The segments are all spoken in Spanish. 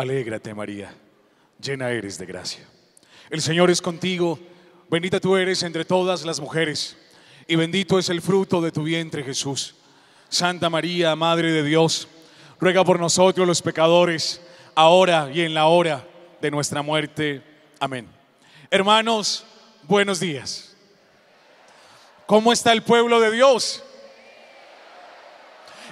Alégrate María, llena eres de gracia. El Señor es contigo, bendita tú eres entre todas las mujeres, y bendito es el fruto de tu vientre Jesús. Santa María, Madre de Dios, ruega por nosotros los pecadores, ahora y en la hora de nuestra muerte. Amén. Hermanos, buenos días. ¿Cómo está el pueblo de Dios?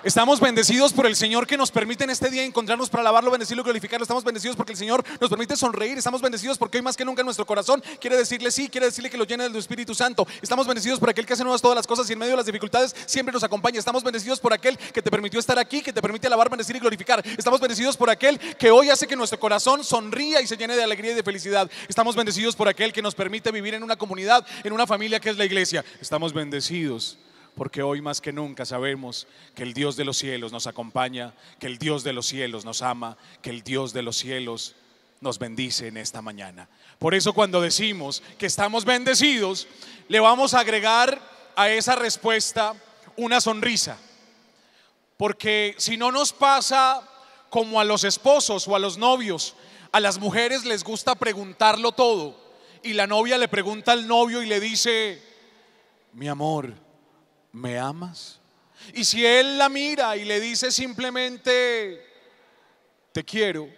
Estamos bendecidos por el Señor que nos permite en este día encontrarnos para alabarlo, bendecirlo y glorificarlo. Estamos bendecidos porque el Señor nos permite sonreír. Estamos bendecidos porque hoy más que nunca nuestro corazón quiere decirle sí, quiere decirle que lo llene del Espíritu Santo. Estamos bendecidos por aquel que hace nuevas todas las cosas y en medio de las dificultades siempre nos acompaña. Estamos bendecidos por aquel que te permitió estar aquí, que te permite alabar, bendecir y glorificar. Estamos bendecidos por aquel que hoy hace que nuestro corazón sonría y se llene de alegría y de felicidad. Estamos bendecidos por aquel que nos permite vivir en una comunidad, en una familia que es la iglesia. Estamos bendecidos porque hoy más que nunca sabemos que el Dios de los cielos nos acompaña, que el Dios de los cielos nos ama, que el Dios de los cielos nos bendice en esta mañana. Por eso cuando decimos que estamos bendecidos, le vamos a agregar a esa respuesta una sonrisa. Porque si no nos pasa como a los esposos o a los novios, a las mujeres les gusta preguntarlo todo. Y la novia le pregunta al novio y le dice, mi amor, ¿me amas? Y si él la mira y le dice simplemente, te quiero,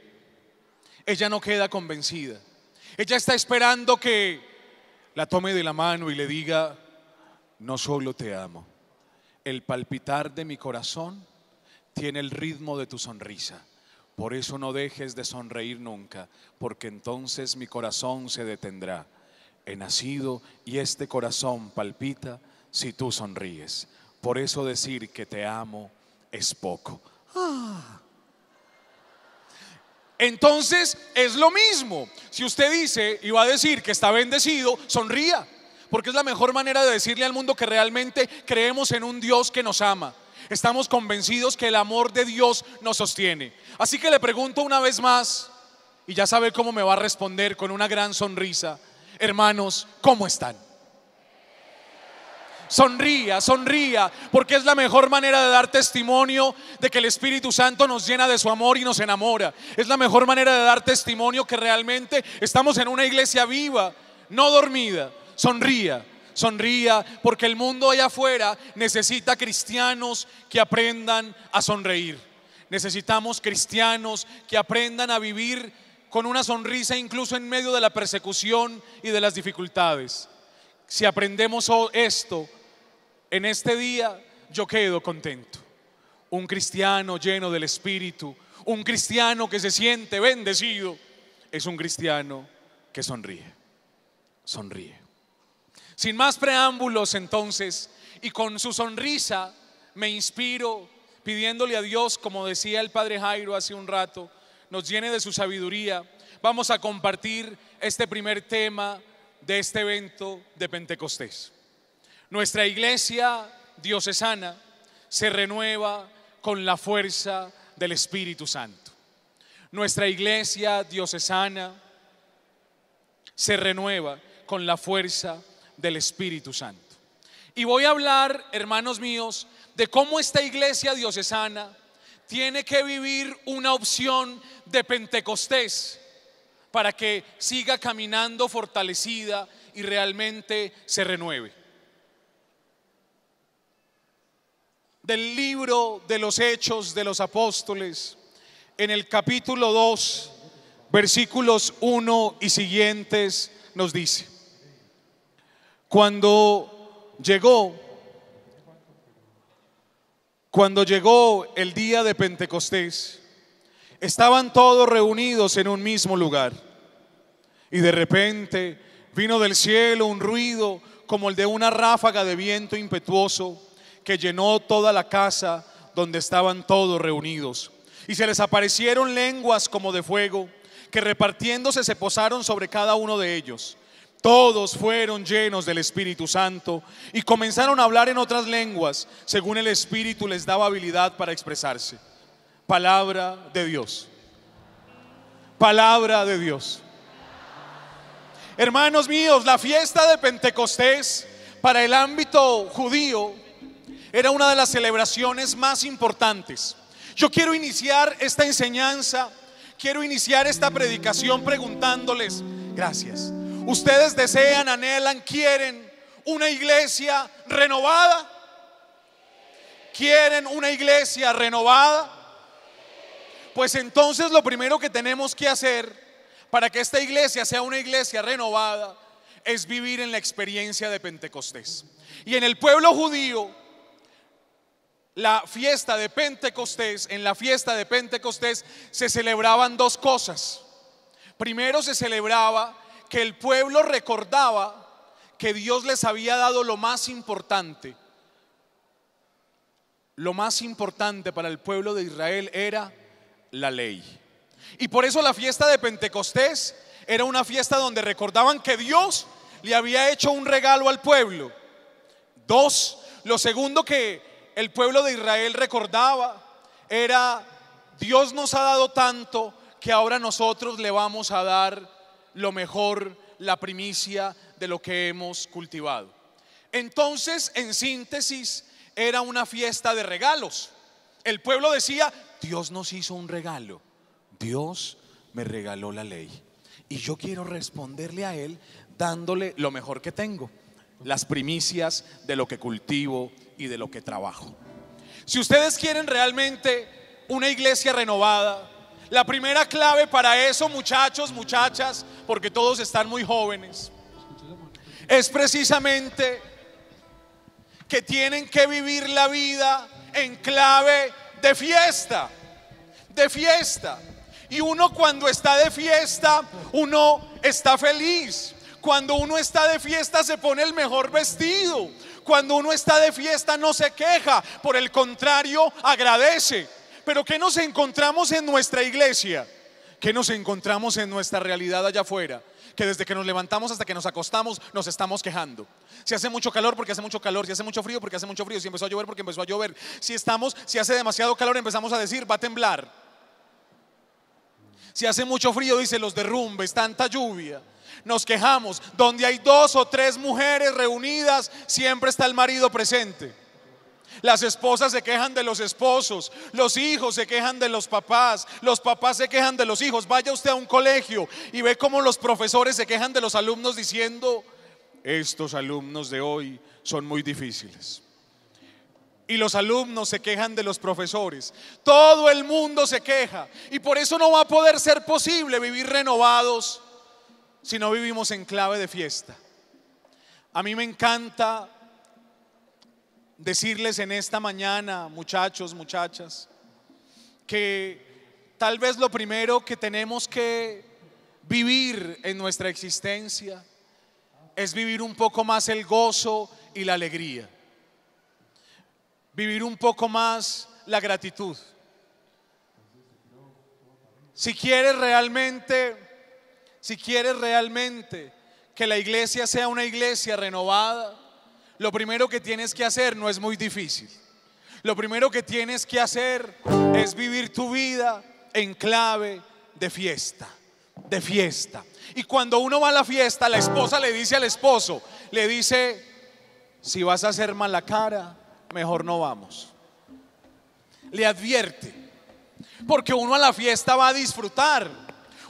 ella no queda convencida. Ella está esperando que la tome de la mano y le diga, no solo te amo, el palpitar de mi corazón tiene el ritmo de tu sonrisa. Por eso no dejes de sonreír nunca, porque entonces mi corazón se detendrá. He nacido y este corazón palpita si tú sonríes. Por eso decir que te amo es poco. Ah. Entonces es lo mismo. Si usted dice y va a decir que está bendecido, sonría, porque es la mejor manera de decirle al mundo que realmente creemos en un Dios que nos ama. Estamos convencidos que el amor de Dios nos sostiene. Así que le pregunto una vez más, y ya sabe cómo me va a responder con una gran sonrisa, hermanos, ¿cómo están? Sonría, sonría, porque es la mejor manera de dar testimonio de que el Espíritu Santo nos llena de su amor y nos enamora. Es la mejor manera de dar testimonio que realmente estamos en una iglesia viva, no dormida. Sonría, sonría, porque el mundo allá afuera necesita cristianos que aprendan a sonreír. Necesitamos cristianos que aprendan a vivir con una sonrisa incluso en medio de la persecución y de las dificultades. Si aprendemos esto, en este día yo quedo contento. Un cristiano lleno del Espíritu, un cristiano que se siente bendecido, es un cristiano que sonríe, sonríe. Sin más preámbulos entonces, y con su sonrisa me inspiro pidiéndole a Dios, como decía el Padre Jairo hace un rato, nos llene de su sabiduría. Vamos a compartir este primer tema de este evento de Pentecostés. Nuestra iglesia diocesana se renueva con la fuerza del Espíritu Santo. Nuestra iglesia diocesana se renueva con la fuerza del Espíritu Santo. Y voy a hablar, hermanos míos, de cómo esta iglesia diocesana tiene que vivir una opción de Pentecostés para que siga caminando fortalecida y realmente se renueve. del libro de los Hechos de los Apóstoles, en el capítulo 2, versículos 1 y siguientes, nos dice, cuando llegó, cuando llegó el día de Pentecostés, estaban todos reunidos en un mismo lugar. Y de repente vino del cielo un ruido como el de una ráfaga de viento impetuoso que llenó toda la casa donde estaban todos reunidos. Y se les aparecieron lenguas como de fuego, que repartiéndose se posaron sobre cada uno de ellos. Todos fueron llenos del Espíritu Santo y comenzaron a hablar en otras lenguas, según el Espíritu les daba habilidad para expresarse. Palabra de Dios. Palabra de Dios. Hermanos míos, la fiesta de Pentecostés para el ámbito judío era una de las celebraciones más importantes. Yo quiero iniciar esta enseñanza, quiero iniciar esta predicación preguntándoles, gracias, ¿ustedes desean, anhelan, quieren una iglesia renovada? ¿Quieren una iglesia renovada? Pues entonces lo primero que tenemos que hacer para que esta iglesia sea una iglesia renovada es vivir en la experiencia de Pentecostés. Y en el pueblo judío la fiesta de Pentecostés, en la fiesta de Pentecostés se celebraban dos cosas. Primero se celebraba que el pueblo recordaba que Dios les había dado lo más importante. Lo más importante para el pueblo de Israel era la ley. Y por eso la fiesta de Pentecostés era una fiesta donde recordaban que Dios le había hecho un regalo al pueblo. Dos, lo segundo que el pueblo de Israel recordaba era, Dios nos ha dado tanto que ahora nosotros le vamos a dar lo mejor, la primicia de lo que hemos cultivado. Entonces, en síntesis, era una fiesta de regalos. El pueblo decía, Dios nos hizo un regalo, Dios me regaló la ley. Y yo quiero responderle a Él dándole lo mejor que tengo, las primicias de lo que cultivo y de lo que trabajo. Si ustedes quieren realmente una iglesia renovada, la primera clave para eso, muchachos, muchachas, porque todos están muy jóvenes, es precisamente que tienen que vivir la vida en clave de fiesta, de fiesta. Y uno cuando está de fiesta, uno está feliz. Cuando uno está de fiesta se pone el mejor vestido. Cuando uno está de fiesta no se queja, por el contrario, agradece. Pero ¿qué nos encontramos en nuestra iglesia? ¿Qué nos encontramos en nuestra realidad allá afuera? que desde que nos levantamos hasta que nos acostamos nos estamos quejando. Si hace mucho calor porque hace mucho calor, si hace mucho frío porque hace mucho frío, si empezó a llover porque empezó a llover, si estamos, si hace demasiado calor empezamos a decir, va a temblar. Si hace mucho frío dice los derrumbes, tanta lluvia nos quejamos. Donde hay dos o tres mujeres reunidas, siempre está el marido presente. Las esposas se quejan de los esposos, los hijos se quejan de los papás, los papás se quejan de los hijos. Vaya usted a un colegio y ve cómo los profesores se quejan de los alumnos diciendo, estos alumnos de hoy son muy difíciles. Y los alumnos se quejan de los profesores. Todo el mundo se queja. Y por eso no va a poder ser posible vivir renovados si no vivimos en clave de fiesta. A mí me encanta decirles en esta mañana, muchachos, muchachas, que tal vez lo primero que tenemos que vivir en nuestra existencia es vivir un poco más el gozo y la alegría, vivir un poco más la gratitud. Si quieres realmente si quieres realmente que la iglesia sea una iglesia renovada, lo primero que tienes que hacer no es muy difícil. Lo primero que tienes que hacer es vivir tu vida en clave de fiesta, de fiesta. Y cuando uno va a la fiesta, la esposa le dice al esposo, le dice, si vas a hacer mala cara, mejor no vamos. Le advierte, porque uno a la fiesta va a disfrutar,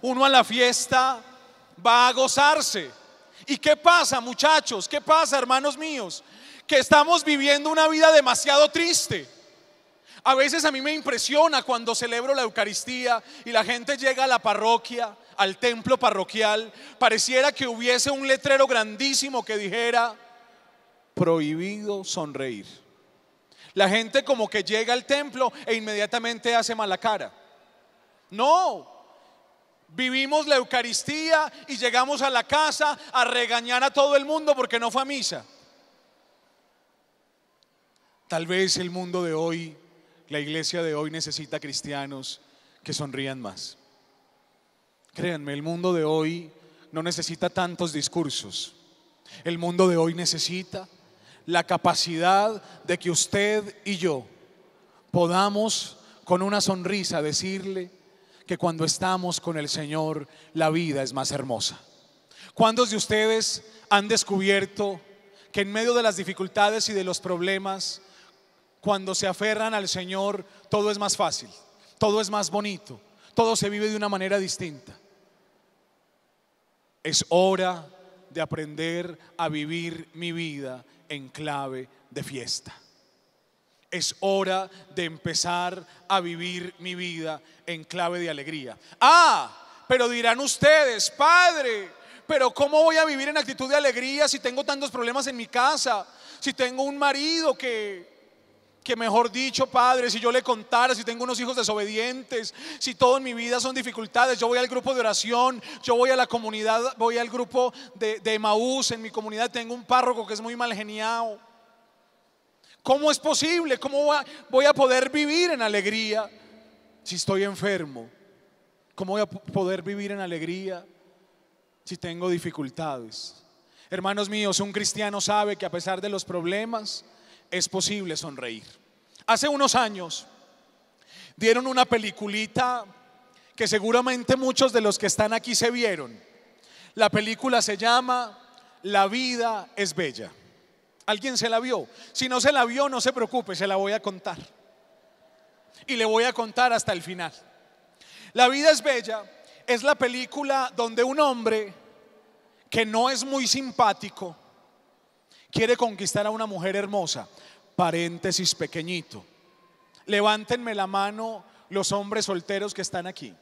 uno a la fiesta va a gozarse. ¿Y qué pasa, muchachos? ¿Qué pasa, hermanos míos? Que estamos viviendo una vida demasiado triste. A veces a mí me impresiona cuando celebro la Eucaristía y la gente llega a la parroquia, al templo parroquial, pareciera que hubiese un letrero grandísimo que dijera, prohibido sonreír. La gente como que llega al templo e inmediatamente hace mala cara. No, Vivimos la Eucaristía y llegamos a la casa a regañar a todo el mundo porque no fue a misa. Tal vez el mundo de hoy, la iglesia de hoy necesita cristianos que sonrían más. Créanme, el mundo de hoy no necesita tantos discursos. El mundo de hoy necesita la capacidad de que usted y yo podamos con una sonrisa decirle, que cuando estamos con el Señor la vida es más hermosa. ¿Cuántos de ustedes han descubierto que en medio de las dificultades y de los problemas, cuando se aferran al Señor, todo es más fácil, todo es más bonito, todo se vive de una manera distinta? Es hora de aprender a vivir mi vida en clave de fiesta. Es hora de empezar a vivir mi vida en clave de alegría. Ah, pero dirán ustedes, Padre, pero ¿cómo voy a vivir en actitud de alegría si tengo tantos problemas en mi casa? Si tengo un marido que, que mejor dicho, Padre, si yo le contara, si tengo unos hijos desobedientes, si todo en mi vida son dificultades, yo voy al grupo de oración, yo voy a la comunidad, voy al grupo de, de Maús, en mi comunidad tengo un párroco que es muy mal geniado. ¿Cómo es posible? ¿Cómo voy a poder vivir en alegría si estoy enfermo? ¿Cómo voy a poder vivir en alegría si tengo dificultades? Hermanos míos, un cristiano sabe que a pesar de los problemas es posible sonreír. Hace unos años dieron una peliculita que seguramente muchos de los que están aquí se vieron. La película se llama La vida es bella. ¿Alguien se la vio? Si no se la vio, no se preocupe, se la voy a contar. Y le voy a contar hasta el final. La vida es bella es la película donde un hombre que no es muy simpático quiere conquistar a una mujer hermosa. Paréntesis pequeñito. Levántenme la mano los hombres solteros que están aquí.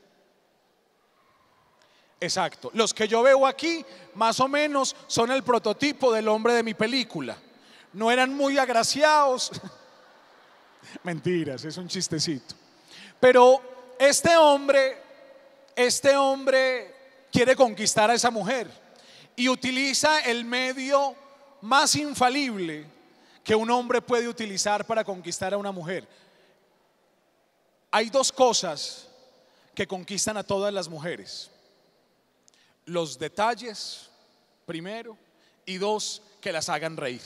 Exacto. Los que yo veo aquí, más o menos, son el prototipo del hombre de mi película no eran muy agraciados. Mentiras, es un chistecito. Pero este hombre, este hombre quiere conquistar a esa mujer y utiliza el medio más infalible que un hombre puede utilizar para conquistar a una mujer. Hay dos cosas que conquistan a todas las mujeres. Los detalles, primero, y dos, que las hagan reír.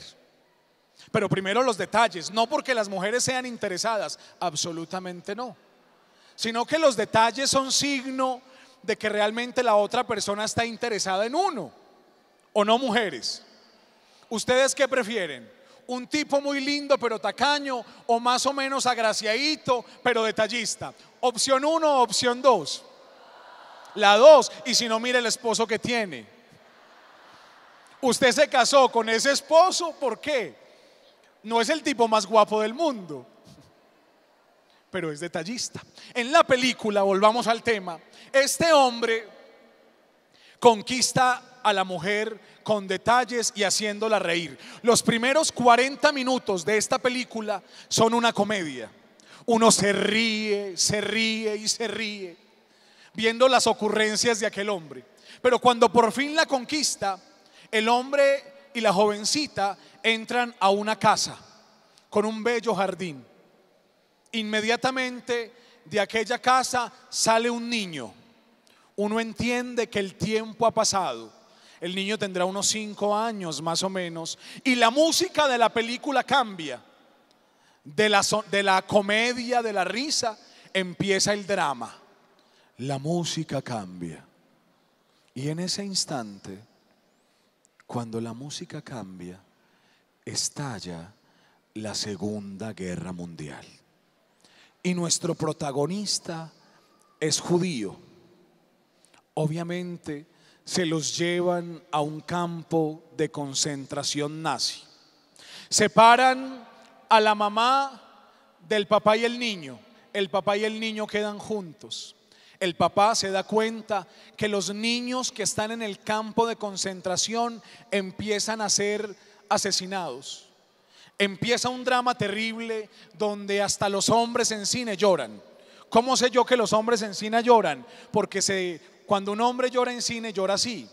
Pero primero los detalles, no porque las mujeres sean interesadas, absolutamente no, sino que los detalles son signo de que realmente la otra persona está interesada en uno, o no mujeres. ¿Ustedes qué prefieren? ¿Un tipo muy lindo pero tacaño o más o menos agraciadito pero detallista? Opción uno o opción dos. La dos, y si no, mire el esposo que tiene. Usted se casó con ese esposo, ¿por qué? No es el tipo más guapo del mundo, pero es detallista. En la película, volvamos al tema, este hombre conquista a la mujer con detalles y haciéndola reír. Los primeros 40 minutos de esta película son una comedia. Uno se ríe, se ríe y se ríe, viendo las ocurrencias de aquel hombre. Pero cuando por fin la conquista, el hombre y la jovencita entran a una casa con un bello jardín. Inmediatamente de aquella casa sale un niño. Uno entiende que el tiempo ha pasado. El niño tendrá unos cinco años más o menos. Y la música de la película cambia. De la, de la comedia, de la risa, empieza el drama. La música cambia. Y en ese instante cuando la música cambia, estalla la Segunda Guerra Mundial. Y nuestro protagonista es judío. Obviamente se los llevan a un campo de concentración nazi. Separan a la mamá del papá y el niño. El papá y el niño quedan juntos. El papá se da cuenta que los niños que están en el campo de concentración empiezan a ser asesinados. Empieza un drama terrible donde hasta los hombres en cine lloran. ¿Cómo sé yo que los hombres en cine lloran? Porque cuando un hombre llora en cine llora así.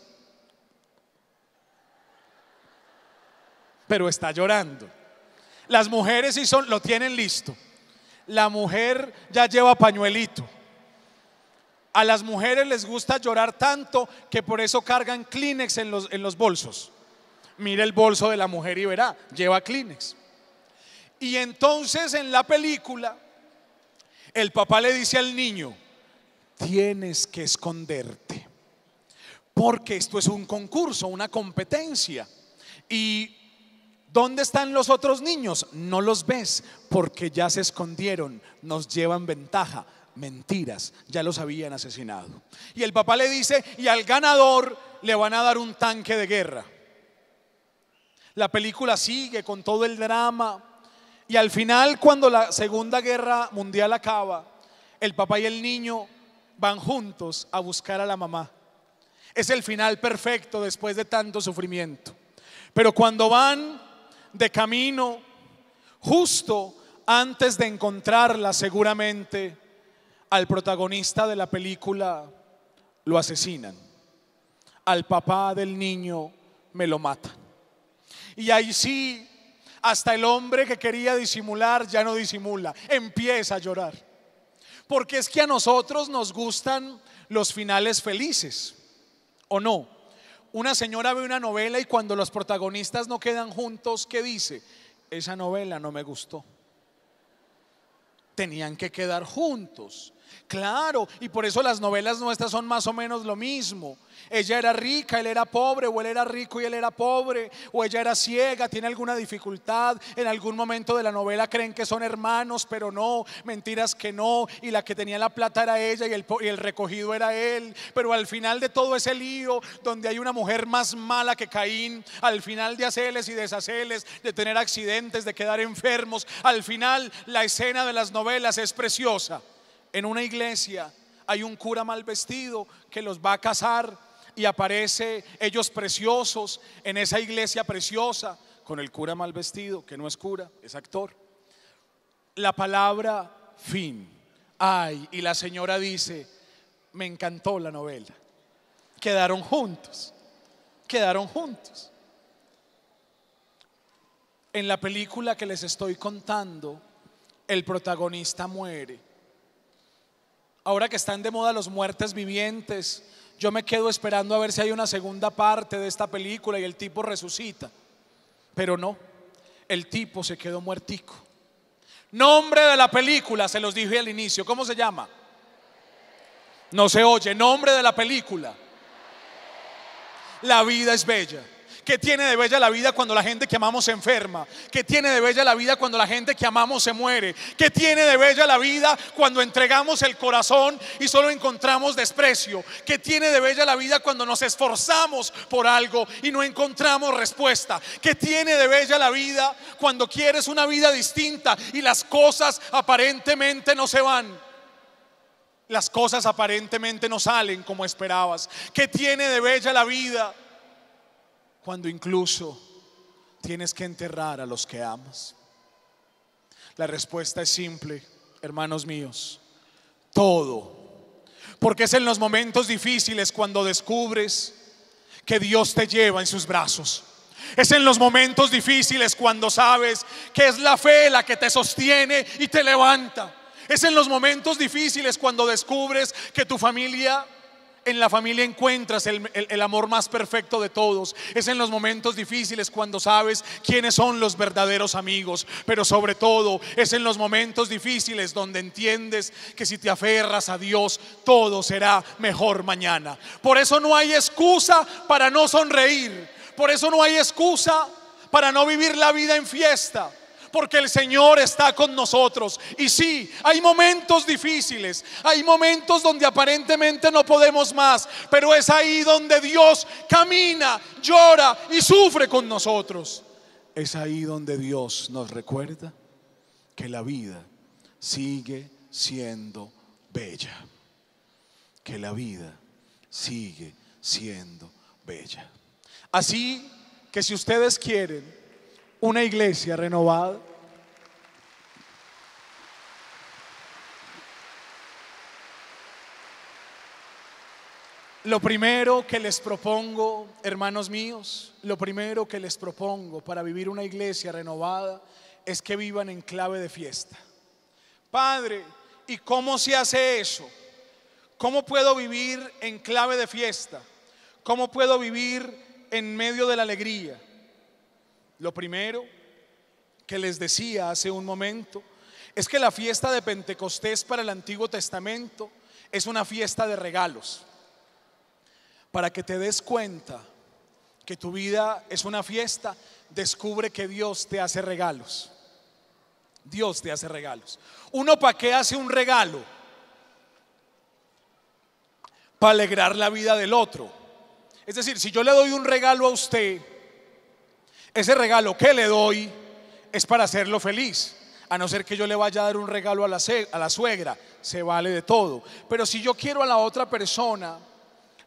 Pero está llorando. Las mujeres sí son, lo tienen listo. La mujer ya lleva pañuelito a las mujeres les gusta llorar tanto que por eso cargan Kleenex en los, en los bolsos. Mira el bolso de la mujer y verá, lleva Kleenex. Y entonces en la película, el papá le dice al niño, tienes que esconderte, porque esto es un concurso, una competencia. Y ¿Dónde están los otros niños? No los ves porque ya se escondieron, nos llevan ventaja. Mentiras, ya los habían asesinado. Y el papá le dice, y al ganador le van a dar un tanque de guerra. La película sigue con todo el drama. Y al final, cuando la Segunda Guerra Mundial acaba, el papá y el niño van juntos a buscar a la mamá. Es el final perfecto después de tanto sufrimiento. Pero cuando van de camino, justo antes de encontrarla seguramente, al protagonista de la película lo asesinan, al papá del niño me lo matan. Y ahí sí, hasta el hombre que quería disimular ya no disimula, empieza a llorar. Porque es que a nosotros nos gustan los finales felices, ¿o no? Una señora ve una novela y cuando los protagonistas no quedan juntos, ¿qué dice? Esa novela no me gustó. Tenían que quedar juntos. Claro, y por eso las novelas nuestras son más o menos lo mismo. Ella era rica, él era pobre, o él era rico y él era pobre, o ella era ciega, tiene alguna dificultad. En algún momento de la novela creen que son hermanos, pero no, mentiras que no, y la que tenía la plata era ella y el, recogido era él. Pero al final de todo ese lío, donde hay una mujer más mala que Caín, al final de hacerles y deshaceles, de tener accidentes, de quedar enfermos, al final la escena de las novelas es preciosa en una iglesia hay un cura mal vestido que los va a casar y aparece ellos preciosos en esa iglesia preciosa con el cura mal vestido, que no es cura, es actor. La palabra fin. Ay, y la señora dice, me encantó la novela. Quedaron juntos, quedaron juntos. En la película que les estoy contando, el protagonista muere Ahora que están de moda los muertes vivientes, yo me quedo esperando a ver si hay una segunda parte de esta película y el tipo resucita. Pero no, el tipo se quedó muertico. Nombre de la película, se los dije al inicio, ¿cómo se llama? No se oye, nombre de la película. La vida es bella. ¿Qué tiene de bella la vida cuando la gente que amamos se enferma? ¿Qué tiene de bella la vida cuando la gente que amamos se muere? ¿Qué tiene de bella la vida cuando entregamos el corazón y solo encontramos desprecio? ¿Qué tiene de bella la vida cuando nos esforzamos por algo y no encontramos respuesta? ¿Qué tiene de bella la vida cuando quieres una vida distinta y las cosas aparentemente no se van? las cosas aparentemente no salen como esperabas. ¿Qué tiene de bella la vida cuando incluso tienes que enterrar a los que amas? La respuesta es simple, hermanos míos, todo. Porque es en los momentos difíciles cuando descubres que Dios te lleva en sus brazos. Es en los momentos difíciles cuando sabes que es la fe la que te sostiene y te levanta. Es en los momentos difíciles cuando descubres que tu familia en la familia encuentras el, amor más perfecto de todos. Es en los momentos difíciles cuando sabes quiénes son los verdaderos amigos. Pero sobre todo es en los momentos difíciles donde entiendes que si te aferras a Dios, todo será mejor mañana. Por eso no hay excusa para no sonreír. Por eso no hay excusa para no vivir la vida en fiesta porque el Señor está con nosotros. Y sí, hay momentos difíciles, hay momentos donde aparentemente no podemos más, pero es ahí donde Dios camina, llora y sufre con nosotros. Es ahí donde Dios nos recuerda que la vida sigue siendo bella, que la vida sigue siendo bella. Así que si ustedes quieren una iglesia renovada. Lo primero que les propongo, hermanos míos, lo primero que les propongo para vivir una iglesia renovada es que vivan en clave de fiesta. Padre, ¿y cómo se hace eso? ¿Cómo puedo vivir en clave de fiesta? ¿Cómo puedo vivir en medio de la alegría? Lo primero que les decía hace un momento es que la fiesta de Pentecostés para el Antiguo Testamento es una fiesta de regalos. Para que te des cuenta que tu vida es una fiesta, descubre que Dios te hace regalos. Dios te hace regalos. Uno para qué hace un regalo? Para alegrar la vida del otro. Es decir, si yo le doy un regalo a usted, ese regalo que le doy es para hacerlo feliz. A no ser que yo le vaya a dar un regalo a la, a la suegra, se vale de todo. Pero si yo quiero a la otra persona,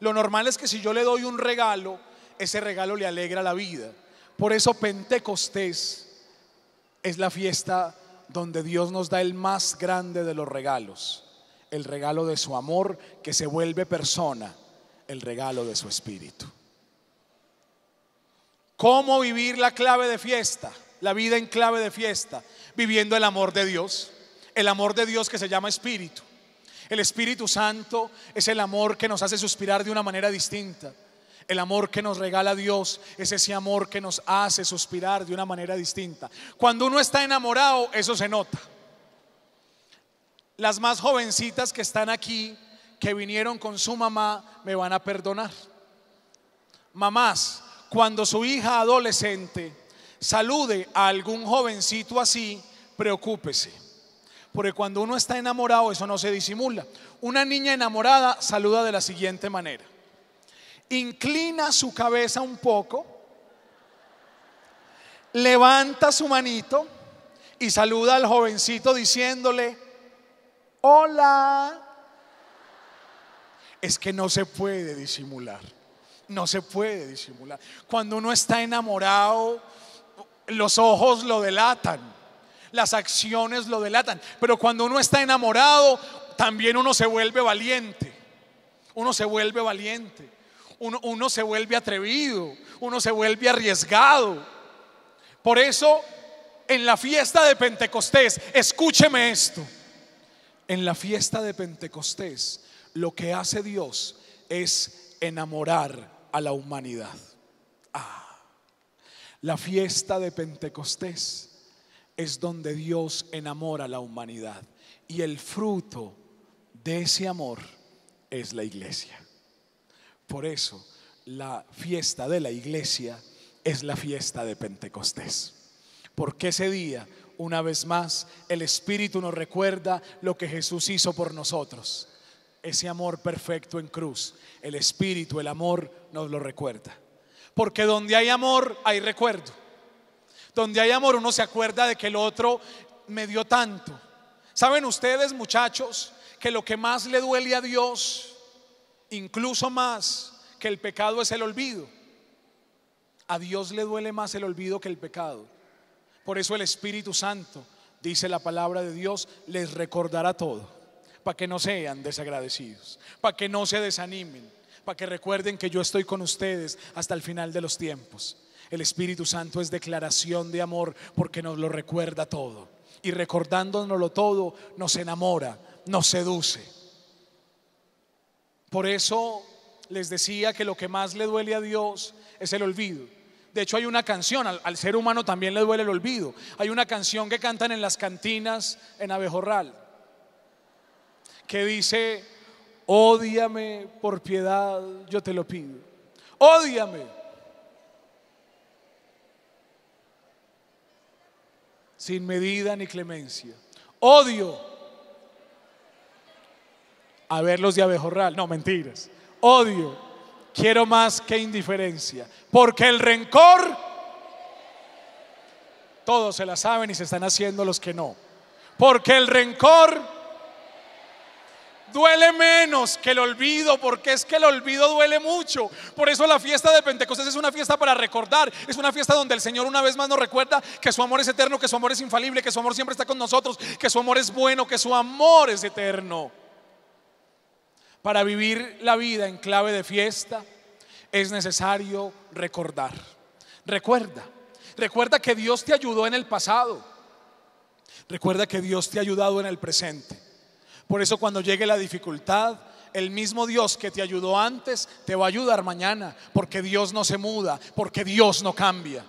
lo normal es que si yo le doy un regalo, ese regalo le alegra la vida. Por eso Pentecostés es la fiesta donde Dios nos da el más grande de los regalos, el regalo de su amor que se vuelve persona, el regalo de su espíritu cómo vivir la clave de fiesta, la vida en clave de fiesta, viviendo el amor de Dios, el amor de Dios que se llama espíritu. El Espíritu Santo es el amor que nos hace suspirar de una manera distinta. El amor que nos regala Dios es ese amor que nos hace suspirar de una manera distinta. Cuando uno está enamorado, eso se nota. Las más jovencitas que están aquí, que vinieron con su mamá, me van a perdonar. Mamás, cuando su hija adolescente salude a algún jovencito así, preocúpese. Porque cuando uno está enamorado, eso no se disimula. Una niña enamorada saluda de la siguiente manera. Inclina su cabeza un poco, levanta su manito y saluda al jovencito diciéndole, hola. Es que no se puede disimular no se puede disimular. Cuando uno está enamorado, los ojos lo delatan, las acciones lo delatan, pero cuando uno está enamorado, también uno se vuelve valiente, uno se vuelve valiente, uno, uno se vuelve atrevido, uno se vuelve arriesgado. Por eso, en la fiesta de Pentecostés, escúcheme esto, en la fiesta de Pentecostés, lo que hace Dios es enamorar a la humanidad. Ah, la fiesta de Pentecostés es donde Dios enamora a la humanidad y el fruto de ese amor es la iglesia. Por eso la fiesta de la iglesia es la fiesta de Pentecostés. Porque ese día, una vez más, el Espíritu nos recuerda lo que Jesús hizo por nosotros. Ese amor perfecto en cruz, el Espíritu, el amor nos lo recuerda. Porque donde hay amor hay recuerdo. Donde hay amor uno se acuerda de que el otro me dio tanto. ¿Saben ustedes, muchachos, que lo que más le duele a Dios, incluso más que el pecado, es el olvido? A Dios le duele más el olvido que el pecado. Por eso el Espíritu Santo, dice la palabra de Dios, les recordará todo, para que no sean desagradecidos, para que no se desanimen para que recuerden que yo estoy con ustedes hasta el final de los tiempos. El Espíritu Santo es declaración de amor porque nos lo recuerda todo. Y recordándonoslo todo, nos enamora, nos seduce. Por eso les decía que lo que más le duele a Dios es el olvido. De hecho, hay una canción, al, al, ser humano también le duele el olvido. Hay una canción que cantan en las cantinas en Abejorral, que dice, Ódiame por piedad, yo te lo pido. Ódiame. Sin medida ni clemencia. Odio a los de abejorral. No, mentiras. Odio. Quiero más que indiferencia. Porque el rencor, todos se la saben y se están haciendo los que no. Porque el rencor duele menos que el olvido, porque es que el olvido duele mucho. Por eso la fiesta de Pentecostés es una fiesta para recordar, es una fiesta donde el Señor una vez más nos recuerda que su amor es eterno, que su amor es infalible, que su amor siempre está con nosotros, que su amor es bueno, que su amor es eterno. Para vivir la vida en clave de fiesta es necesario recordar. Recuerda, recuerda que Dios te ayudó en el pasado. Recuerda que Dios te ha ayudado en el presente. Por eso cuando llegue la dificultad, el mismo Dios que te ayudó antes te va a ayudar mañana, porque Dios no se muda, porque Dios no cambia.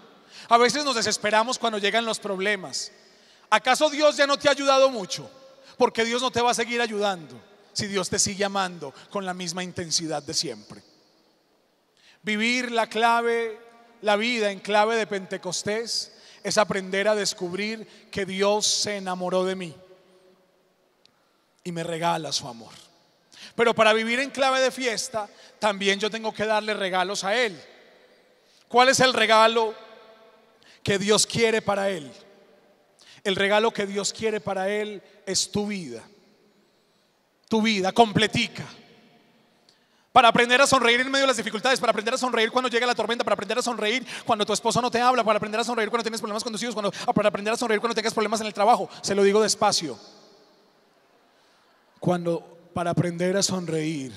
A veces nos desesperamos cuando llegan los problemas. ¿Acaso Dios ya no te ha ayudado mucho? Porque Dios no te va a seguir ayudando si Dios te sigue amando con la misma intensidad de siempre. Vivir la clave, la vida en clave de Pentecostés es aprender a descubrir que Dios se enamoró de mí y me regala su amor. Pero para vivir en clave de fiesta, también yo tengo que darle regalos a Él. ¿Cuál es el regalo que Dios quiere para Él? El regalo que Dios quiere para Él es tu vida. Tu vida completica. Para aprender a sonreír en medio de las dificultades, para aprender a sonreír cuando llega la tormenta, para aprender a sonreír cuando tu esposo no te habla, para aprender a sonreír cuando tienes problemas con tus hijos, cuando, para aprender a sonreír cuando tengas problemas en el trabajo. Se lo digo despacio. Cuando para aprender a sonreír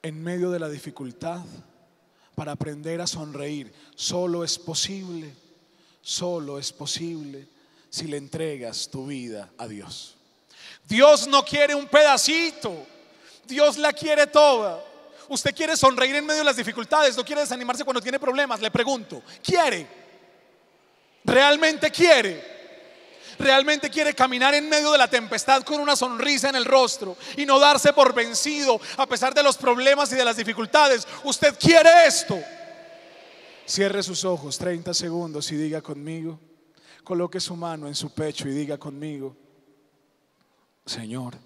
en medio de la dificultad, para aprender a sonreír, solo es posible, solo es posible si le entregas tu vida a Dios. Dios no quiere un pedacito, Dios la quiere toda. Usted quiere sonreír en medio de las dificultades, no quiere desanimarse cuando tiene problemas, le pregunto, ¿quiere? ¿Realmente quiere? realmente quiere caminar en medio de la tempestad con una sonrisa en el rostro y no darse por vencido a pesar de los problemas y de las dificultades. Usted quiere esto. Cierre sus ojos 30 segundos y diga conmigo. Coloque su mano en su pecho y diga conmigo, Señor,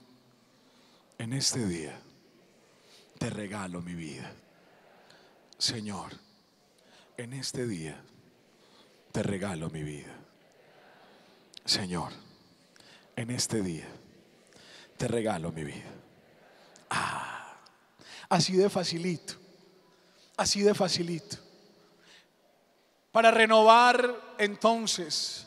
en este día te regalo mi vida. Señor, en este día te regalo mi vida. Señor, en este día te regalo mi vida. Ah, así de facilito, así de facilito. Para renovar entonces,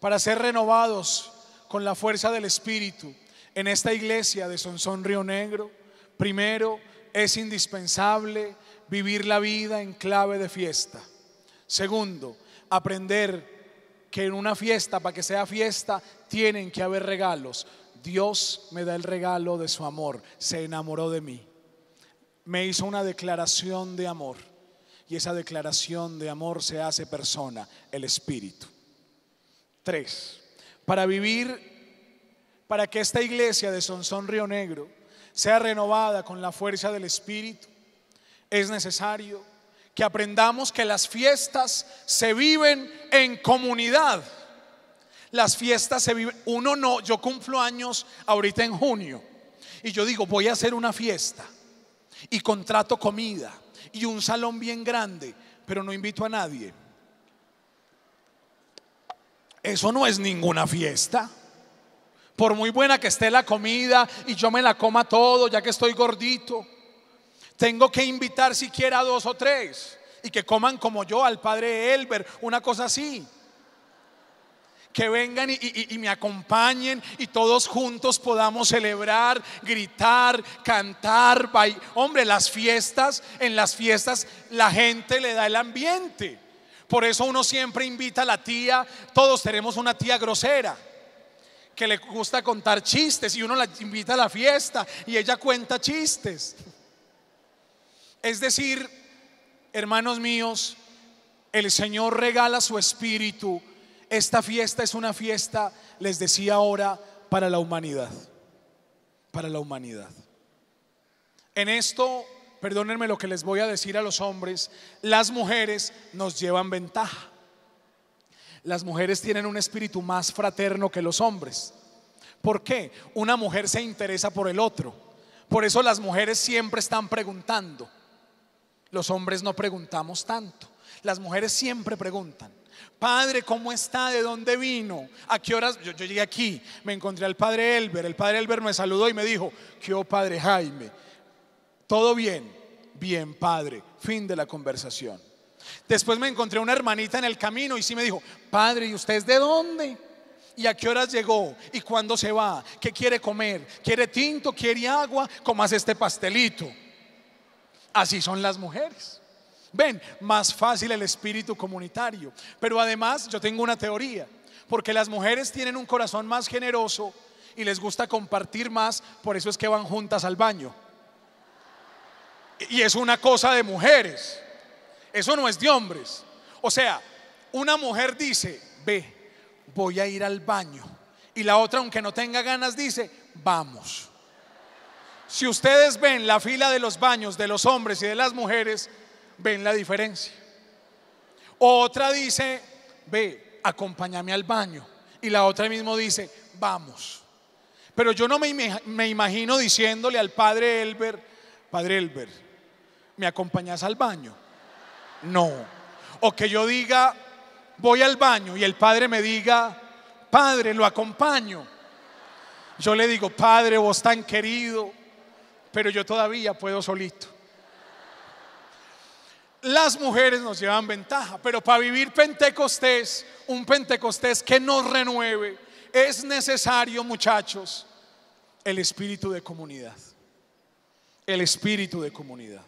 para ser renovados con la fuerza del Espíritu en esta iglesia de Sonsón Río Negro, primero es indispensable vivir la vida en clave de fiesta. Segundo, aprender que en una fiesta, para que sea fiesta, tienen que haber regalos. Dios me da el regalo de su amor, se enamoró de mí, me hizo una declaración de amor y esa declaración de amor se hace persona, el Espíritu. Tres, para vivir, para que esta iglesia de Sonsón Río Negro sea renovada con la fuerza del Espíritu, es necesario que aprendamos que las fiestas se viven en comunidad. Las fiestas se viven, uno no, yo cumplo años ahorita en junio y yo digo, voy a hacer una fiesta y contrato comida y un salón bien grande, pero no invito a nadie. Eso no es ninguna fiesta. Por muy buena que esté la comida y yo me la coma todo, ya que estoy gordito tengo que invitar siquiera a dos o tres y que coman como yo al padre Elber, una cosa así. Que vengan y, me acompañen y todos juntos podamos celebrar, gritar, cantar. Hombre, las fiestas, en las fiestas la gente le da el ambiente. Por eso uno siempre invita a la tía, todos tenemos una tía grosera que le gusta contar chistes y uno la invita a la fiesta y ella cuenta chistes. Es decir, hermanos míos, el Señor regala su espíritu. Esta fiesta es una fiesta, les decía ahora, para la humanidad. Para la humanidad. En esto, perdónenme lo que les voy a decir a los hombres, las mujeres nos llevan ventaja. Las mujeres tienen un espíritu más fraterno que los hombres. ¿Por qué? Una mujer se interesa por el otro. Por eso las mujeres siempre están preguntando. Los hombres no preguntamos tanto. Las mujeres siempre preguntan. Padre, ¿cómo está? ¿De dónde vino? ¿A qué horas? Yo, llegué aquí, me encontré al padre Elber. El padre Elber me saludó y me dijo, ¿qué oh, padre Jaime? ¿Todo bien? Bien, padre. Fin de la conversación. Después me encontré una hermanita en el camino y sí me dijo, padre, ¿y usted es de dónde? ¿Y a qué horas llegó? ¿Y cuándo se va? ¿Qué quiere comer? ¿Quiere tinto? ¿Quiere agua? hace este pastelito. Así son las mujeres. Ven, más fácil el espíritu comunitario. Pero además yo tengo una teoría, porque las mujeres tienen un corazón más generoso y les gusta compartir más, por eso es que van juntas al baño. Y es una cosa de mujeres, eso no es de hombres. O sea, una mujer dice, ve, voy a ir al baño. Y la otra, aunque no tenga ganas, dice, vamos. Si ustedes ven la fila de los baños de los hombres y de las mujeres, ven la diferencia. Otra dice, ve, acompáñame al baño. Y la otra mismo dice, vamos. Pero yo no me, me imagino diciéndole al padre Elber, padre Elber, ¿me acompañas al baño? No. O que yo diga, voy al baño y el padre me diga, padre, lo acompaño. Yo le digo, padre, vos tan querido, pero yo todavía puedo solito. Las mujeres nos llevan ventaja, pero para vivir Pentecostés, un Pentecostés que nos renueve, es necesario, muchachos, el espíritu de comunidad. El espíritu de comunidad.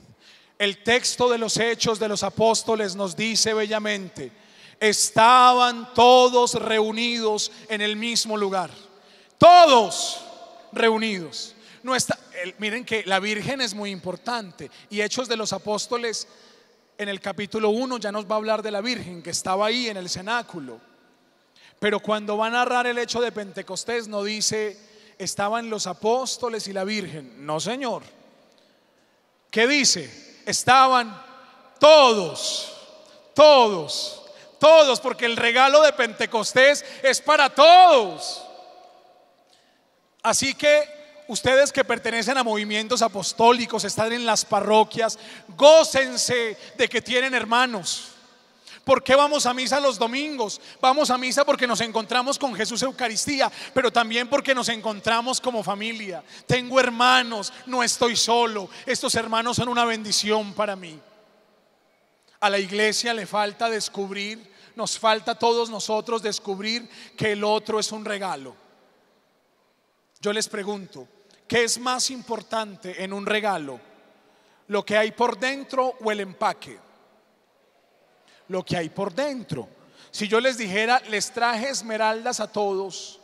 El texto de los hechos de los apóstoles nos dice bellamente, estaban todos reunidos en el mismo lugar. Todos reunidos. No está, miren que la Virgen es muy importante y Hechos de los Apóstoles en el capítulo 1 ya nos va a hablar de la Virgen que estaba ahí en el cenáculo. Pero cuando va a narrar el hecho de Pentecostés no dice, estaban los apóstoles y la Virgen. No, Señor. ¿Qué dice? Estaban todos, todos, todos, porque el regalo de Pentecostés es para todos. Así que ustedes que pertenecen a movimientos apostólicos, están en las parroquias, gócense de que tienen hermanos. ¿Por qué vamos a misa los domingos? Vamos a misa porque nos encontramos con Jesús Eucaristía, pero también porque nos encontramos como familia. Tengo hermanos, no estoy solo. Estos hermanos son una bendición para mí. A la iglesia le falta descubrir, nos falta a todos nosotros descubrir que el otro es un regalo. Yo les pregunto, ¿Qué es más importante en un regalo? ¿Lo que hay por dentro o el empaque? Lo que hay por dentro. Si yo les dijera, les traje esmeraldas a todos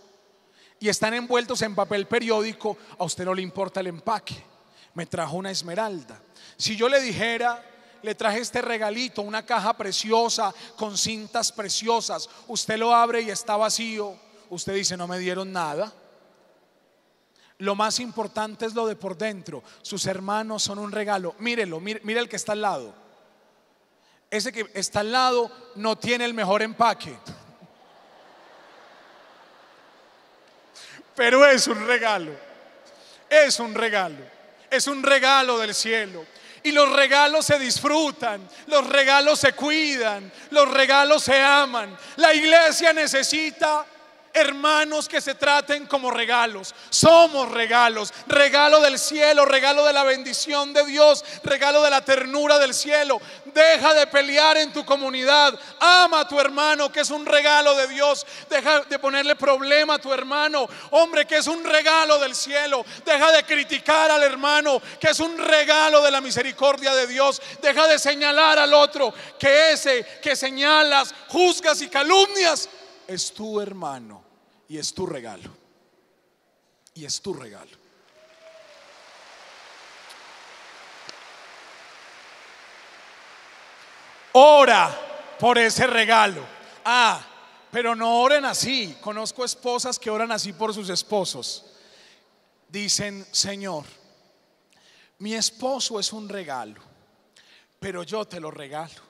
y están envueltos en papel periódico, a usted no le importa el empaque. Me trajo una esmeralda. Si yo le dijera, le traje este regalito, una caja preciosa con cintas preciosas, usted lo abre y está vacío, usted dice, no me dieron nada. Lo más importante es lo de por dentro. Sus hermanos son un regalo. Mírelo, mire, el que está al lado. Ese que está al lado no tiene el mejor empaque. Pero es un regalo. Es un regalo. Es un regalo del cielo. Y los regalos se disfrutan, los regalos se cuidan, los regalos se aman. La iglesia necesita hermanos que se traten como regalos. Somos regalos, regalo del cielo, regalo de la bendición de Dios, regalo de la ternura del cielo. Deja de pelear en tu comunidad, ama a tu hermano que es un regalo de Dios, deja de ponerle problema a tu hermano, hombre que es un regalo del cielo, deja de criticar al hermano que es un regalo de la misericordia de Dios, deja de señalar al otro que ese que señalas, juzgas y calumnias es tu hermano. Y es tu regalo. Y es tu regalo. Ora por ese regalo. Ah, pero no oren así. Conozco esposas que oran así por sus esposos. Dicen, Señor, mi esposo es un regalo, pero yo te lo regalo.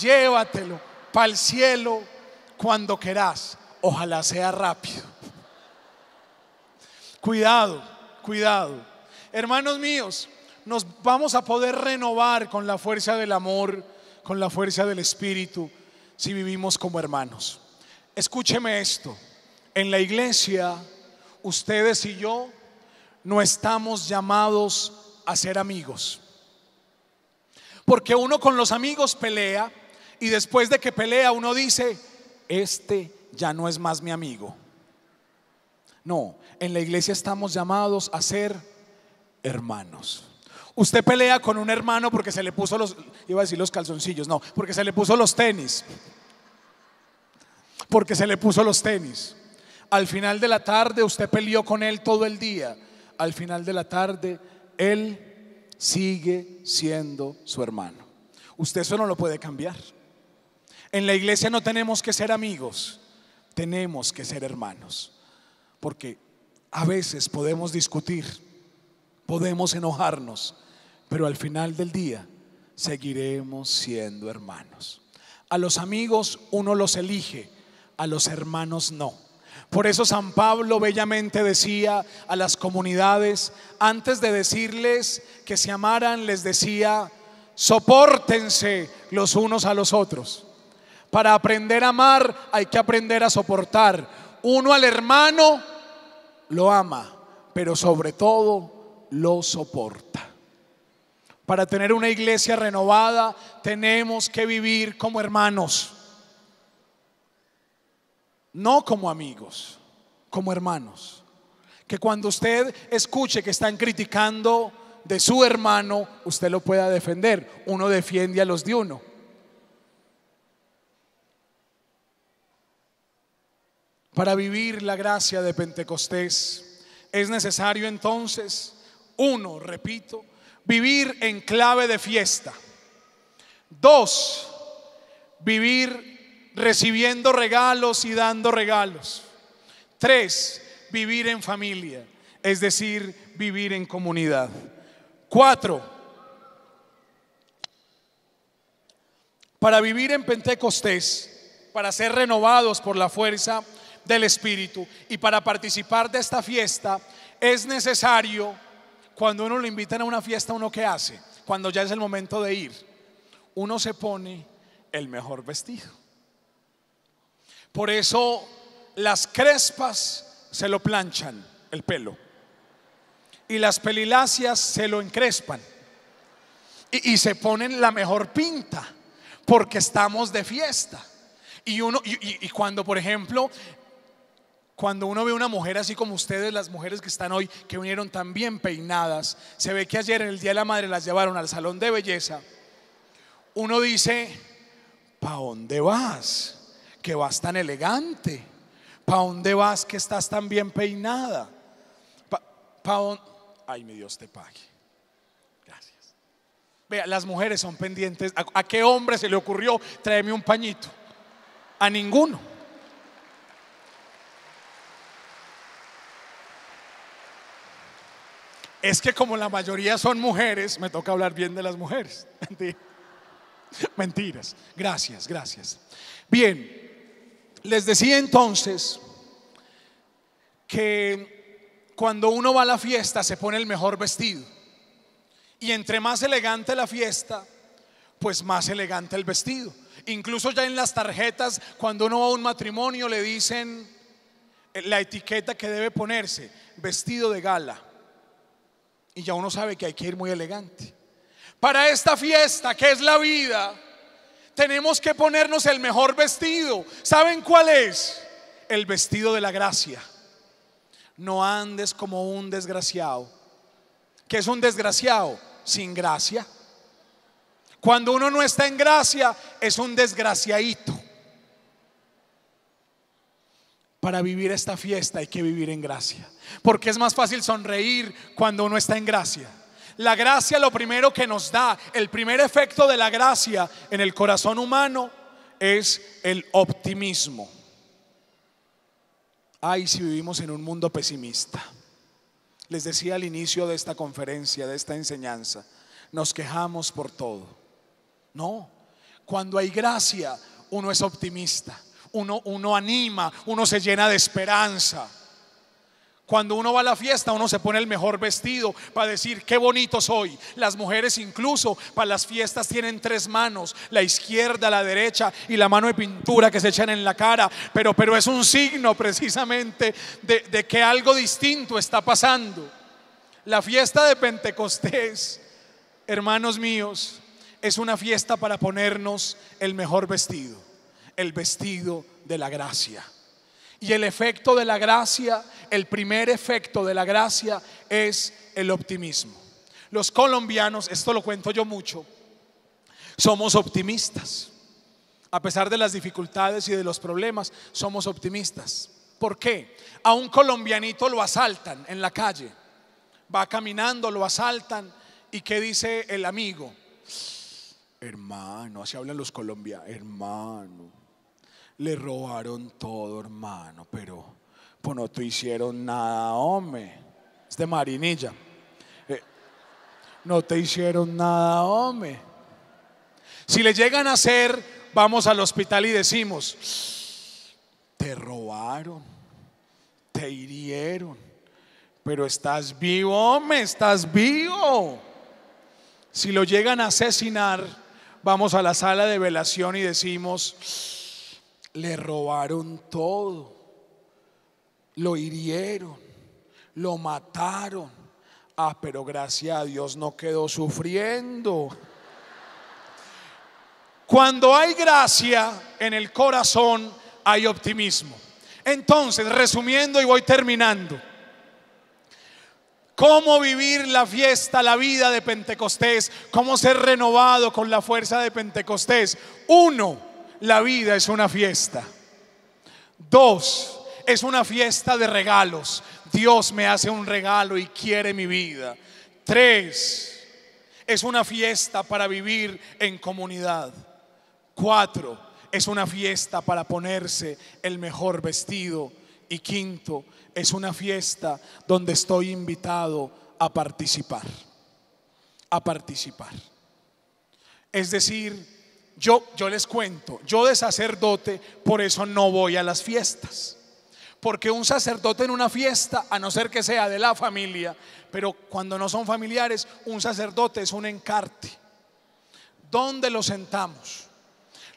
Llévatelo para el cielo cuando querás ojalá sea rápido. Cuidado, cuidado. Hermanos míos, nos vamos a poder renovar con la fuerza del amor, con la fuerza del Espíritu, si vivimos como hermanos. Escúcheme esto, en la iglesia, ustedes y yo no estamos llamados a ser amigos. Porque uno con los amigos pelea y después de que pelea uno dice, este ya no es más mi amigo. No, en la iglesia estamos llamados a ser hermanos. Usted pelea con un hermano porque se le puso los, iba a decir los calzoncillos, no, porque se le puso los tenis. Porque se le puso los tenis. Al final de la tarde usted peleó con él todo el día. Al final de la tarde él sigue siendo su hermano. Usted eso no lo puede cambiar. En la iglesia no tenemos que ser amigos tenemos que ser hermanos, porque a veces podemos discutir, podemos enojarnos, pero al final del día seguiremos siendo hermanos. A los amigos uno los elige, a los hermanos no. Por eso San Pablo bellamente decía a las comunidades, antes de decirles que se amaran, les decía, soportense los unos a los otros. Para aprender a amar hay que aprender a soportar. Uno al hermano lo ama, pero sobre todo lo soporta. Para tener una iglesia renovada tenemos que vivir como hermanos, no como amigos, como hermanos. Que cuando usted escuche que están criticando de su hermano, usted lo pueda defender. Uno defiende a los de uno. para vivir la gracia de Pentecostés. Es necesario entonces, uno, repito, vivir en clave de fiesta. Dos, vivir recibiendo regalos y dando regalos. Tres, vivir en familia, es decir, vivir en comunidad. Cuatro, para vivir en Pentecostés, para ser renovados por la fuerza del Espíritu. Y para participar de esta fiesta es necesario, cuando uno lo invitan a una fiesta, uno que hace? Cuando ya es el momento de ir, uno se pone el mejor vestido. Por eso las crespas se lo planchan el pelo y las pelilacias se lo encrespan y, se ponen la mejor pinta porque estamos de fiesta. Y uno, y, y, cuando, por ejemplo, cuando uno ve una mujer así como ustedes, las mujeres que están hoy, que vinieron tan bien peinadas, se ve que ayer en el Día de la Madre las llevaron al salón de belleza. Uno dice, ¿para dónde vas? Que vas tan elegante. ¿Para dónde vas que estás tan bien peinada? Ay, mi Dios te pague. Gracias. Vea, las mujeres son pendientes. ¿A, a qué hombre se le ocurrió traerme un pañito? A ninguno. es que como la mayoría son mujeres, me toca hablar bien de las mujeres. Mentiras. Gracias, gracias. Bien, les decía entonces que cuando uno va a la fiesta se pone el mejor vestido. Y entre más elegante la fiesta, pues más elegante el vestido. Incluso ya en las tarjetas, cuando uno va a un matrimonio, le dicen la etiqueta que debe ponerse, vestido de gala y ya uno sabe que hay que ir muy elegante. Para esta fiesta que es la vida, tenemos que ponernos el mejor vestido. ¿Saben cuál es? El vestido de la gracia. No andes como un desgraciado. ¿Qué es un desgraciado? Sin gracia. Cuando uno no está en gracia, es un desgraciadito para vivir esta fiesta hay que vivir en gracia. Porque es más fácil sonreír cuando uno está en gracia. La gracia lo primero que nos da, el primer efecto de la gracia en el corazón humano es el optimismo. Ay, si vivimos en un mundo pesimista. Les decía al inicio de esta conferencia, de esta enseñanza, nos quejamos por todo. No, cuando hay gracia, uno es optimista uno, anima, uno se llena de esperanza. Cuando uno va a la fiesta, uno se pone el mejor vestido para decir, qué bonito soy. Las mujeres incluso para las fiestas tienen tres manos, la izquierda, la derecha y la mano de pintura que se echan en la cara. Pero, pero es un signo precisamente de que algo distinto está pasando. La fiesta de Pentecostés, hermanos míos, es una fiesta para ponernos el mejor vestido el vestido de la gracia. Y el efecto de la gracia, el primer efecto de la gracia es el optimismo. Los colombianos, esto lo cuento yo mucho, somos optimistas. A pesar de las dificultades y de los problemas, somos optimistas. ¿Por qué? A un colombianito lo asaltan en la calle. Va caminando, lo asaltan. ¿Y qué dice el amigo? Hermano, así hablan los colombianos. Hermano, le robaron todo, hermano, pero pues no te hicieron nada, hombre. Es de Marinilla. Eh, no te hicieron nada, hombre. Si le llegan a hacer, vamos al hospital y decimos, te robaron, te hirieron, pero estás vivo, hombre, estás vivo. Si lo llegan a asesinar, vamos a la sala de velación y decimos, le robaron todo, lo hirieron, lo mataron. Ah, pero gracias a Dios no quedó sufriendo. Cuando hay gracia en el corazón, hay optimismo. Entonces, resumiendo y voy terminando. Cómo vivir la fiesta, la vida de Pentecostés, cómo ser renovado con la fuerza de Pentecostés. Uno, la vida es una fiesta. Dos, es una fiesta de regalos. Dios me hace un regalo y quiere mi vida. Tres, es una fiesta para vivir en comunidad. Cuatro, es una fiesta para ponerse el mejor vestido. Y quinto, es una fiesta donde estoy invitado a participar. A participar. Es decir, yo, yo les cuento, yo de sacerdote, por eso no voy a las fiestas. Porque un sacerdote en una fiesta, a no ser que sea de la familia, pero cuando no son familiares, un sacerdote es un encarte. ¿Dónde lo sentamos?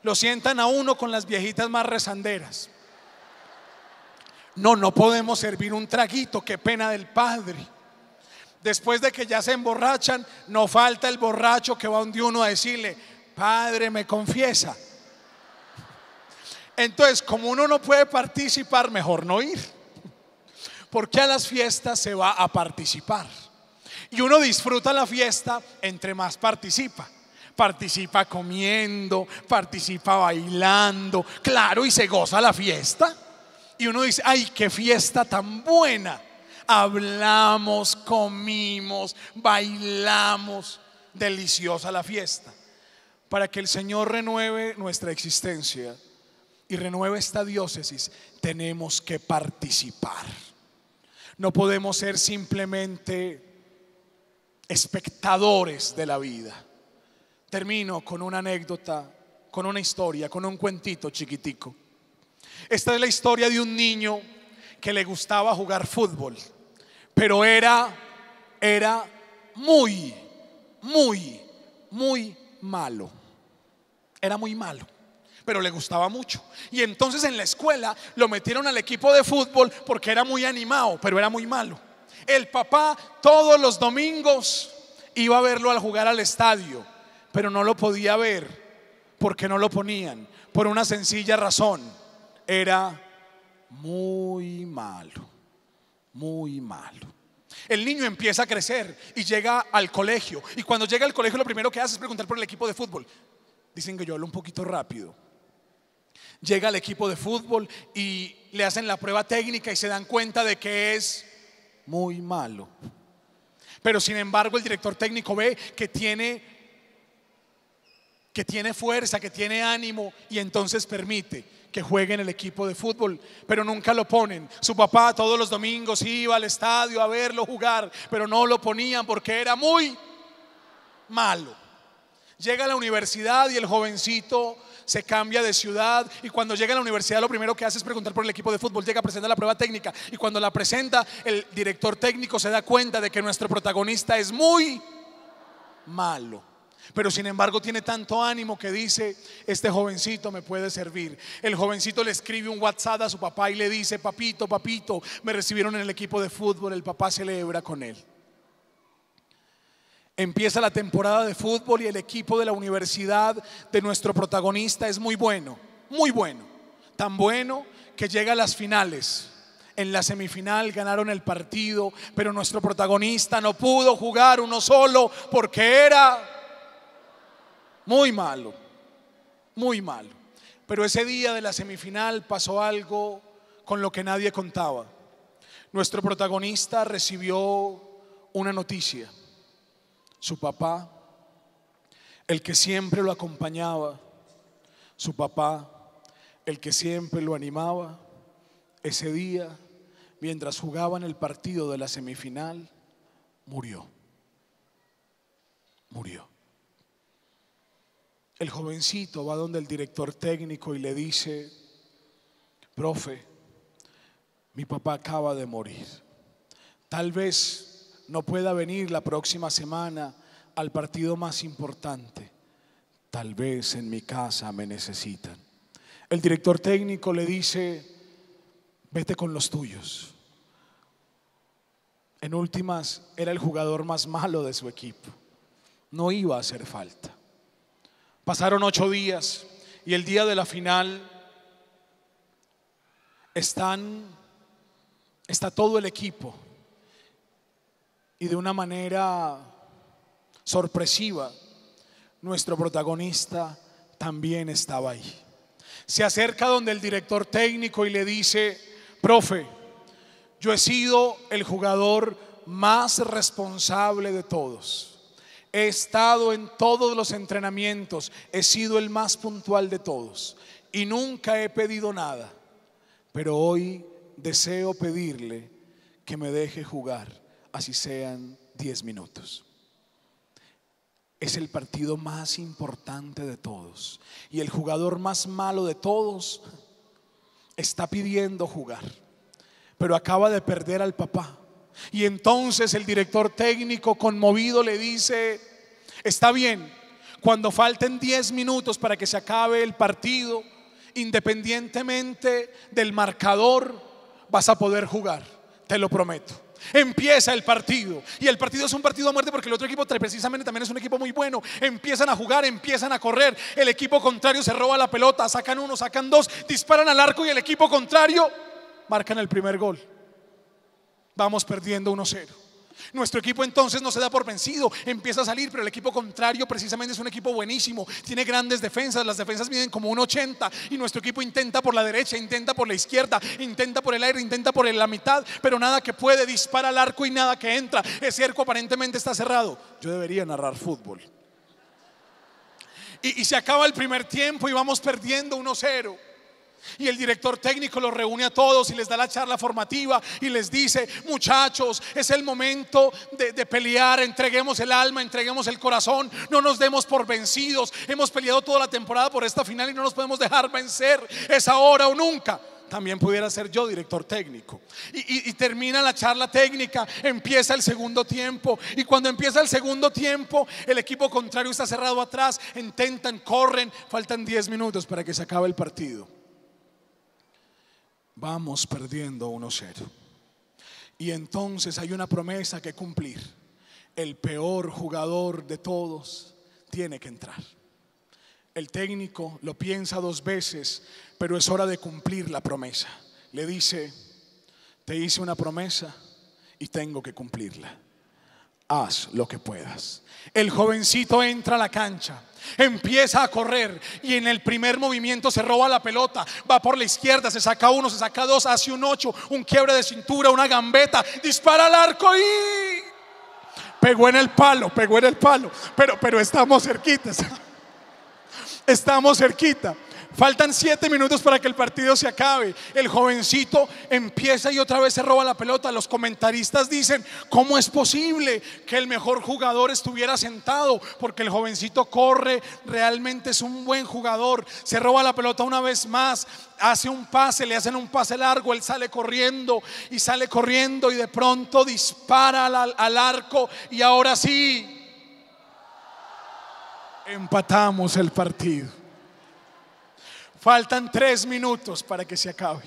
Lo sientan a uno con las viejitas más rezanderas. No, no podemos servir un traguito, qué pena del padre. Después de que ya se emborrachan, no falta el borracho que va donde uno a decirle, Padre, me confiesa. Entonces, como uno no puede participar, mejor no ir. Porque a las fiestas se va a participar. Y uno disfruta la fiesta entre más participa. Participa comiendo, participa bailando, claro, y se goza la fiesta. Y uno dice, ay, qué fiesta tan buena. Hablamos, comimos, bailamos, deliciosa la fiesta para que el Señor renueve nuestra existencia y renueve esta diócesis, tenemos que participar. No podemos ser simplemente espectadores de la vida. Termino con una anécdota, con una historia, con un cuentito chiquitico. Esta es la historia de un niño que le gustaba jugar fútbol, pero era era muy muy muy malo. Era muy malo, pero le gustaba mucho. Y entonces en la escuela lo metieron al equipo de fútbol porque era muy animado, pero era muy malo. El papá todos los domingos iba a verlo al jugar al estadio, pero no lo podía ver porque no lo ponían, por una sencilla razón. Era muy malo, muy malo. El niño empieza a crecer y llega al colegio. Y cuando llega al colegio lo primero que hace es preguntar por el equipo de fútbol. Dicen que yo hablo un poquito rápido. Llega al equipo de fútbol y le hacen la prueba técnica y se dan cuenta de que es muy malo. Pero sin embargo el director técnico ve que tiene que tiene fuerza, que tiene ánimo y entonces permite que juegue en el equipo de fútbol, pero nunca lo ponen. Su papá todos los domingos iba al estadio a verlo jugar, pero no lo ponían porque era muy malo. Llega a la universidad y el jovencito se cambia de ciudad y cuando llega a la universidad lo primero que hace es preguntar por el equipo de fútbol, llega, a presentar la prueba técnica y cuando la presenta el director técnico se da cuenta de que nuestro protagonista es muy malo. Pero sin embargo tiene tanto ánimo que dice, este jovencito me puede servir. El jovencito le escribe un WhatsApp a su papá y le dice, papito, papito, me recibieron en el equipo de fútbol, el papá celebra con él. Empieza la temporada de fútbol y el equipo de la universidad de nuestro protagonista es muy bueno, muy bueno. Tan bueno que llega a las finales. En la semifinal ganaron el partido, pero nuestro protagonista no pudo jugar uno solo porque era muy malo, muy malo. Pero ese día de la semifinal pasó algo con lo que nadie contaba. Nuestro protagonista recibió una noticia. Su papá, el que siempre lo acompañaba, su papá, el que siempre lo animaba, ese día, mientras jugaban el partido de la semifinal, murió. Murió. El jovencito va donde el director técnico y le dice, profe, mi papá acaba de morir. Tal vez no pueda venir la próxima semana al partido más importante. Tal vez en mi casa me necesitan. El director técnico le dice, vete con los tuyos. En últimas, era el jugador más malo de su equipo. No iba a hacer falta. Pasaron ocho días y el día de la final están, está todo el equipo y de una manera sorpresiva, nuestro protagonista también estaba ahí. Se acerca donde el director técnico y le dice, profe, yo he sido el jugador más responsable de todos. He estado en todos los entrenamientos, he sido el más puntual de todos y nunca he pedido nada, pero hoy deseo pedirle que me deje jugar, así sean 10 minutos. Es el partido más importante de todos y el jugador más malo de todos está pidiendo jugar, pero acaba de perder al papá y entonces el director técnico conmovido le dice, está bien, cuando falten 10 minutos para que se acabe el partido, independientemente del marcador, vas a poder jugar, te lo prometo. Empieza el partido. Y el partido es un partido a muerte porque el otro equipo precisamente también es un equipo muy bueno. Empiezan a jugar, empiezan a correr. El equipo contrario se roba la pelota, sacan uno, sacan dos, disparan al arco y el equipo contrario marcan el primer gol vamos perdiendo 1-0. Nuestro equipo entonces no se da por vencido, empieza a salir, pero el equipo contrario precisamente es un equipo buenísimo, tiene grandes defensas, las defensas miden como un 80 y nuestro equipo intenta por la derecha, intenta por la izquierda, intenta por el aire, intenta por la mitad, pero nada que puede, dispara al arco y nada que entra. Ese arco aparentemente está cerrado. Yo debería narrar fútbol. Y, y se acaba el primer tiempo y vamos perdiendo 1-0. Y el director técnico los reúne a todos y les da la charla formativa y les dice, muchachos, es el momento de, pelear, entreguemos el alma, entreguemos el corazón, no nos demos por vencidos. Hemos peleado toda la temporada por esta final y no nos podemos dejar vencer. Es ahora o nunca. También pudiera ser yo director técnico. Y, y termina la charla técnica, empieza el segundo tiempo. Y cuando empieza el segundo tiempo, el equipo contrario está cerrado atrás, intentan, corren, faltan 10 minutos para que se acabe el partido vamos perdiendo 1-0. Y entonces hay una promesa que cumplir. El peor jugador de todos tiene que entrar. El técnico lo piensa dos veces, pero es hora de cumplir la promesa. Le dice, te hice una promesa y tengo que cumplirla haz lo que puedas. El jovencito entra a la cancha. Empieza a correr y en el primer movimiento se roba la pelota, va por la izquierda, se saca uno, se saca dos, hace un ocho, un quiebre de cintura, una gambeta, dispara al arco y pegó en el palo, pegó en el palo, pero, pero estamos cerquitas, estamos cerquita. Faltan siete minutos para que el partido se acabe. El jovencito empieza y otra vez se roba la pelota. Los comentaristas dicen, ¿cómo es posible que el mejor jugador estuviera sentado? Porque el jovencito corre, realmente es un buen jugador. Se roba la pelota una vez más, hace un pase, le hacen un pase largo, él sale corriendo y sale corriendo y de pronto dispara al, arco y ahora sí, empatamos el partido. Faltan tres minutos para que se acabe.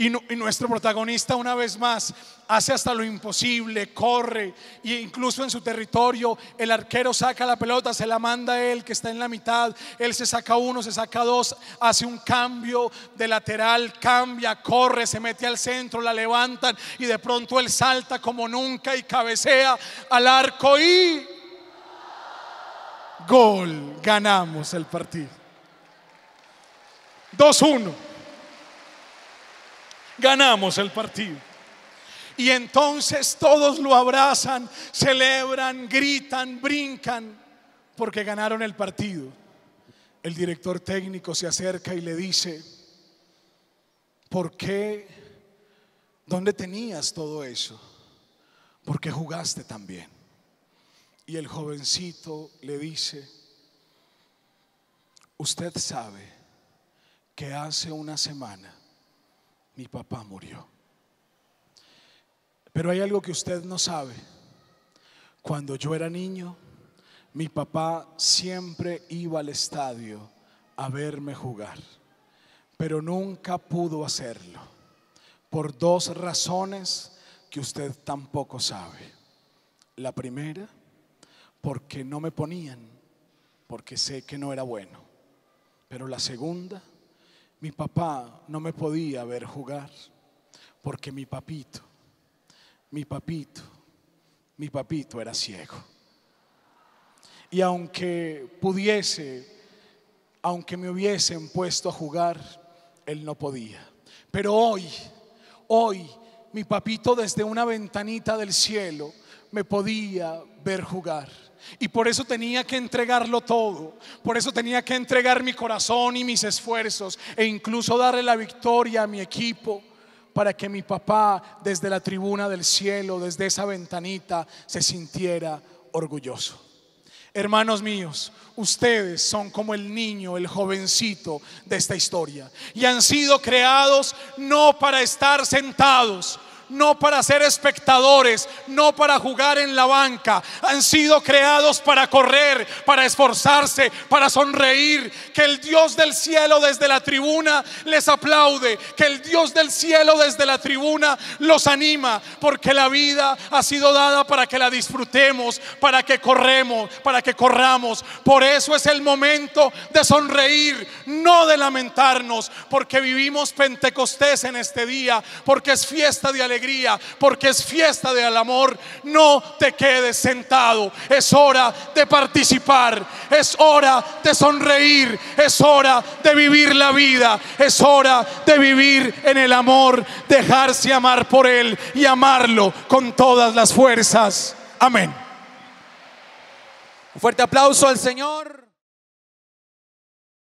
Y, nuestro protagonista una vez más hace hasta lo imposible, corre e incluso en su territorio el arquero saca la pelota, se la manda a él que está en la mitad, él se saca uno, se saca dos, hace un cambio de lateral, cambia, corre, se mete al centro, la levantan y de pronto él salta como nunca y cabecea al arco y gol, ganamos el partido. 2-1. Ganamos el partido. Y entonces todos lo abrazan, celebran, gritan, brincan, porque ganaron el partido. El director técnico se acerca y le dice, ¿por qué? ¿Dónde tenías todo eso? ¿Por qué jugaste tan bien? Y el jovencito le dice, usted sabe que hace una semana mi papá murió. Pero hay algo que usted no sabe. Cuando yo era niño, mi papá siempre iba al estadio a verme jugar, pero nunca pudo hacerlo, por dos razones que usted tampoco sabe. La primera, porque no me ponían, porque sé que no era bueno. Pero la segunda, mi papá no me podía ver jugar porque mi papito, mi papito, mi papito era ciego. Y aunque pudiese, aunque me hubiesen puesto a jugar, él no podía. Pero hoy, hoy, mi papito desde una ventanita del cielo me podía ver jugar. Y por eso tenía que entregarlo todo, por eso tenía que entregar mi corazón y mis esfuerzos e incluso darle la victoria a mi equipo para que mi papá desde la tribuna del cielo, desde esa ventanita, se sintiera orgulloso. Hermanos míos, ustedes son como el niño, el jovencito de esta historia y han sido creados no para estar sentados, no para ser espectadores, no para jugar en la banca. Han sido creados para correr, para esforzarse, para sonreír. Que el Dios del cielo desde la tribuna les aplaude, que el Dios del cielo desde la tribuna los anima, porque la vida ha sido dada para que la disfrutemos, para que corremos, para que corramos. Por eso es el momento de sonreír, no de lamentarnos, porque vivimos Pentecostés en este día, porque es fiesta de alegría porque es fiesta del amor. No te quedes sentado. Es hora de participar. Es hora de sonreír. Es hora de vivir la vida. Es hora de vivir en el amor, dejarse amar por Él y amarlo con todas las fuerzas. Amén. fuerte aplauso al Señor.